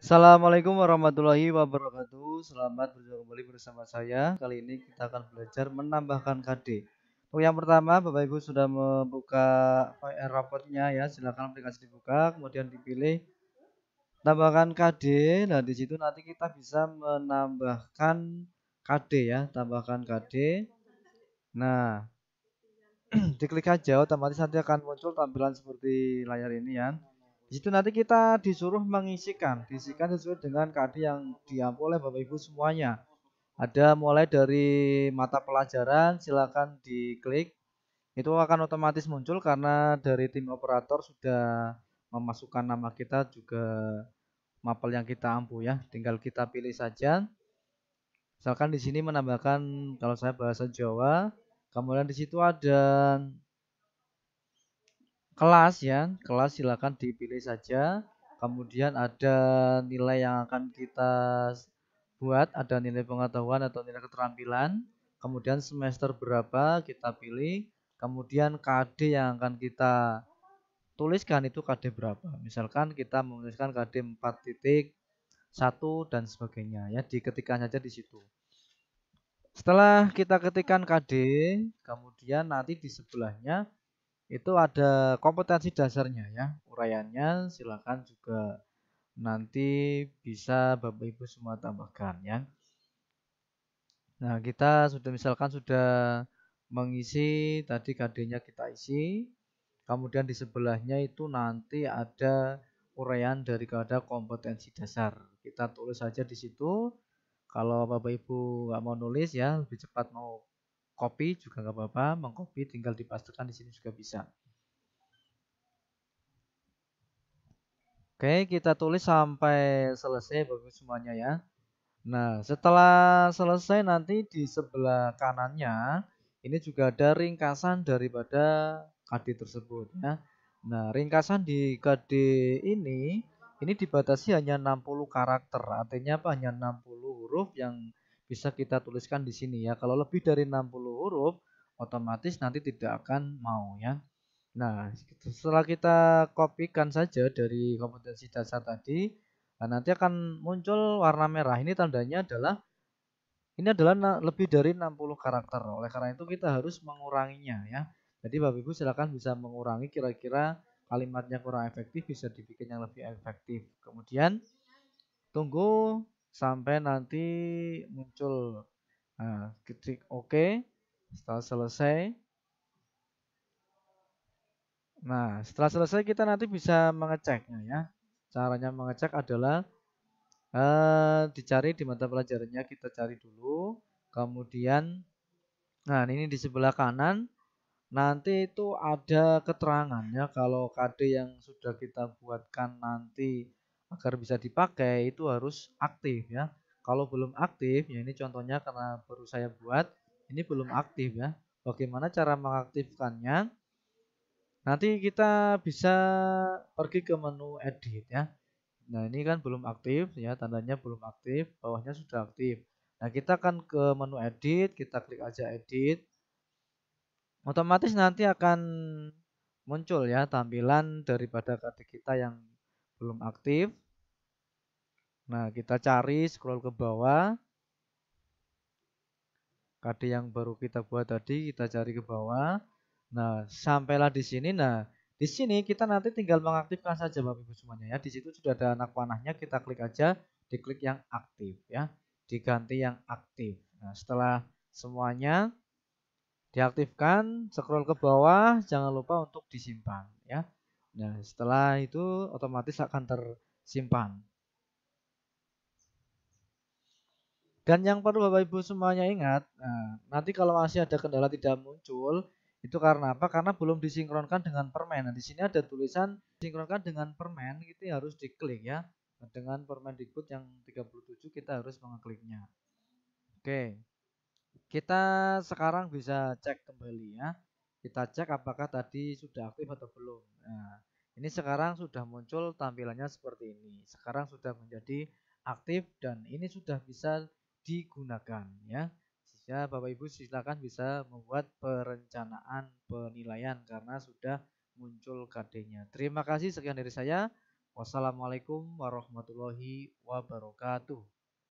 Assalamualaikum warahmatullahi wabarakatuh. Selamat berjumpa kembali bersama saya. Kali ini kita akan belajar menambahkan KD. Untuk yang pertama, Bapak Ibu sudah membuka file rapotnya ya. Silakan aplikasi dibuka, kemudian dipilih tambahkan KD. Nah, di situ nanti kita bisa menambahkan KD ya, tambahkan KD. Nah, diklik aja otomatis nanti akan muncul tampilan seperti layar ini ya. Di situ nanti kita disuruh mengisikan, diisikan sesuai dengan KD yang diampu oleh Bapak Ibu semuanya. Ada mulai dari mata pelajaran, silakan diklik. Itu akan otomatis muncul karena dari tim operator sudah memasukkan nama kita juga mapel yang kita ampu ya. Tinggal kita pilih saja. Misalkan di sini menambahkan kalau saya bahasa Jawa, kemudian di situ ada kelas ya kelas silakan dipilih saja kemudian ada nilai yang akan kita buat ada nilai pengetahuan atau nilai keterampilan kemudian semester berapa kita pilih kemudian KD yang akan kita tuliskan itu KD berapa misalkan kita menuliskan KD 4 titik 1 dan sebagainya ya diketikkan saja di situ setelah kita ketikkan KD kemudian nanti di sebelahnya itu ada kompetensi dasarnya ya uraiannya silakan juga nanti bisa Bapak Ibu semua tambahkan ya Nah kita sudah misalkan sudah mengisi tadi kadernya kita isi kemudian di sebelahnya itu nanti ada uraian dari kada kompetensi dasar kita tulis saja di situ kalau Bapak Ibu nggak mau nulis ya lebih cepat mau Kopi juga nggak apa-apa, mengcopy tinggal dipastikan di sini juga bisa. Oke, kita tulis sampai selesai bagus semuanya ya. Nah, setelah selesai nanti di sebelah kanannya ini juga ada ringkasan daripada KD tersebut ya. Nah, ringkasan di KD ini ini dibatasi hanya 60 karakter, artinya apa? Hanya 60 huruf yang bisa kita tuliskan di sini ya. Kalau lebih dari 60 huruf otomatis nanti tidak akan mau ya. Nah, setelah kita kopikan saja dari kompetensi dasar tadi, nah nanti akan muncul warna merah. Ini tandanya adalah ini adalah lebih dari 60 karakter. Oleh karena itu kita harus menguranginya ya. Jadi Bapak Ibu silakan bisa mengurangi kira-kira kalimatnya kurang efektif bisa dibikin yang lebih efektif. Kemudian tunggu sampai nanti muncul nah, ketik OK setelah selesai nah setelah selesai kita nanti bisa mengeceknya ya caranya mengecek adalah uh, dicari di mata pelajarannya kita cari dulu kemudian nah ini di sebelah kanan nanti itu ada keterangannya kalau KD yang sudah kita buatkan nanti agar bisa dipakai itu harus aktif ya. Kalau belum aktif, ya ini contohnya karena baru saya buat, ini belum aktif ya. Bagaimana cara mengaktifkannya? Nanti kita bisa pergi ke menu edit ya. Nah ini kan belum aktif ya, tandanya belum aktif, bawahnya sudah aktif. Nah kita akan ke menu edit, kita klik aja edit. Otomatis nanti akan muncul ya tampilan daripada kartu kita yang belum aktif. Nah, kita cari scroll ke bawah. KD yang baru kita buat tadi kita cari ke bawah. Nah, sampailah di sini. Nah, di sini kita nanti tinggal mengaktifkan saja Bapak Ibu semuanya ya. Di situ sudah ada anak panahnya, kita klik aja, diklik yang aktif ya. Diganti yang aktif. Nah, setelah semuanya diaktifkan, scroll ke bawah, jangan lupa untuk disimpan ya. Ya, setelah itu otomatis akan tersimpan. Dan yang perlu Bapak Ibu semuanya ingat, nah, nanti kalau masih ada kendala tidak muncul, itu karena apa? Karena belum disinkronkan dengan permen. Nah, di sini ada tulisan sinkronkan dengan permen, itu harus diklik ya. Dengan permen dikut yang 37 kita harus mengkliknya. Oke. Kita sekarang bisa cek kembali ya. Kita cek apakah tadi sudah aktif atau belum. Nah, ini sekarang sudah muncul tampilannya seperti ini. Sekarang sudah menjadi aktif dan ini sudah bisa digunakan ya. Sehingga Bapak Ibu silakan bisa membuat perencanaan penilaian karena sudah muncul kadenya Terima kasih sekian dari saya. Wassalamualaikum warahmatullahi wabarakatuh.